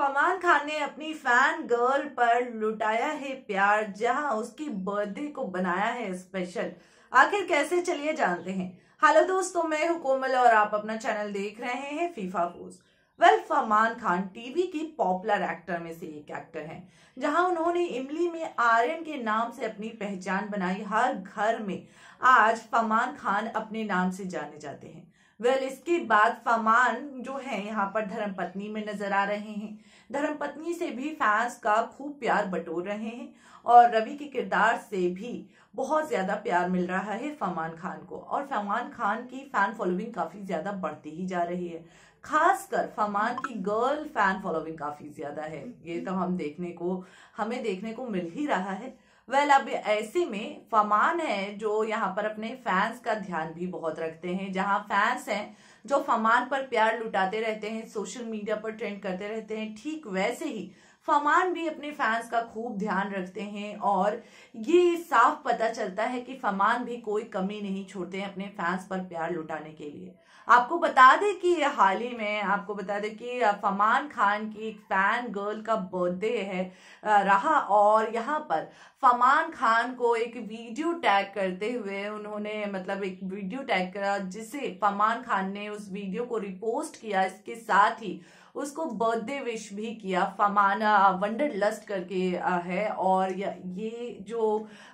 फमान खान ने अपनी fan girl पर लुटाया है प्यार जहां उसकी बर्थडे को बनाया है स्पेशल आखिर कैसे चलिए जानते हैं हेलो दोस्तों मैं हूं कोमल और आप अपना चैनल देख रहे हैं फीफा पोज वेल फमान खान टीवी की पॉपुलर एक्टर में से एक एक्टर हैं जहां उन्होंने इमली में आर्यन के नाम से अपनी पहचान बनाई हर घर में आज फमान खान अपने नाम से जाने जाते हैं वेल well, इसके बाद फमान जो है यहाँ पर धर्मपत्नी में नजर आ रहे हैं धर्मपत्नी से भी फैंस का खूब प्यार बटोर रहे हैं और रवि के किरदार से भी बहुत ज्यादा प्यार मिल रहा है फमान खान को और फमान खान की फैन फॉलोइंग काफी ज्यादा बढ़ती ही जा रही है खासकर फमान की गर्ल फैन फॉलोइंग काफी ज्यादा है ये तो हम देखने को हमें देखने को मिल ही रहा है वेल अब ऐसे में फमान है जो यहाँ पर अपने फैंस का ध्यान भी बहुत रखते हैं जहाँ फैंस हैं जो फमान पर प्यार लुटाते रहते हैं सोशल मीडिया पर ट्रेंड करते रहते हैं ठीक वैसे ही फमान भी अपने फैंस का खूब ध्यान रखते हैं और ये साफ पता चलता है कि फमान भी कोई कमी नहीं छोड़ते हैं अपने फैंस पर प्यार लुटाने के लिए आपको बता दें कि हाल ही में आपको बता दें कि फमान खान की एक फैन गर्ल का बर्थडे है रहा और यहाँ पर फमान खान को एक वीडियो टैग करते हुए उन्होंने मतलब एक वीडियो टैग करा जिसे फमान खान ने उस वीडियो को रिपोस्ट किया इसके साथ ही उसको बर्थडे विश भी किया फमान वंडर लस्ट करके है और ये जो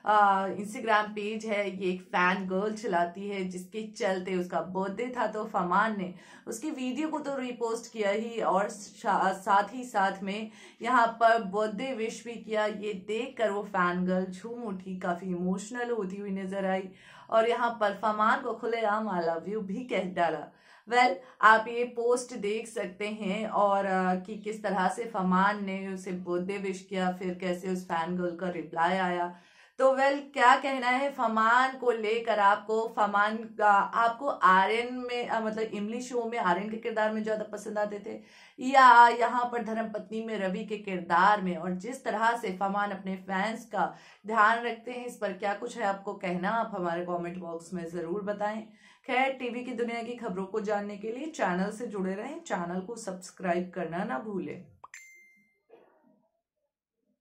इंस्टाग्राम पेज है ये एक फैन गर्ल चलाती है जिसके चलते उसका बर्थडे था तो फमान ने उसकी वीडियो को तो रिपोस्ट किया ही और साथ ही साथ में यहाँ पर बर्थडे विश भी किया ये देख कर वो फैन गर्ल झूम उठी काफ़ी इमोशनल होती हुई नजर आई और यहाँ पर फमान को खुलेआम आई लव यू भी कह डाला वेल well, आप ये पोस्ट देख सकते हैं और आ, कि किस तरह से फमान ने उसे बर्थडे विश किया फिर कैसे उस फैन गर्ल का रिप्लाई आया तो वेल क्या कहना है फमान को लेकर आपको फमान का आपको आर्यन में आ, मतलब इमली शो में आर्यन के किरदार में ज़्यादा पसंद आते थे या यहाँ पर धर्मपत्नी में रवि के किरदार में और जिस तरह से फमान अपने फैंस का ध्यान रखते हैं इस पर क्या कुछ है आपको कहना आप हमारे कमेंट बॉक्स में ज़रूर बताएं खैर टीवी की दुनिया की खबरों को जानने के लिए चैनल से जुड़े रहें चैनल को सब्सक्राइब करना ना भूलें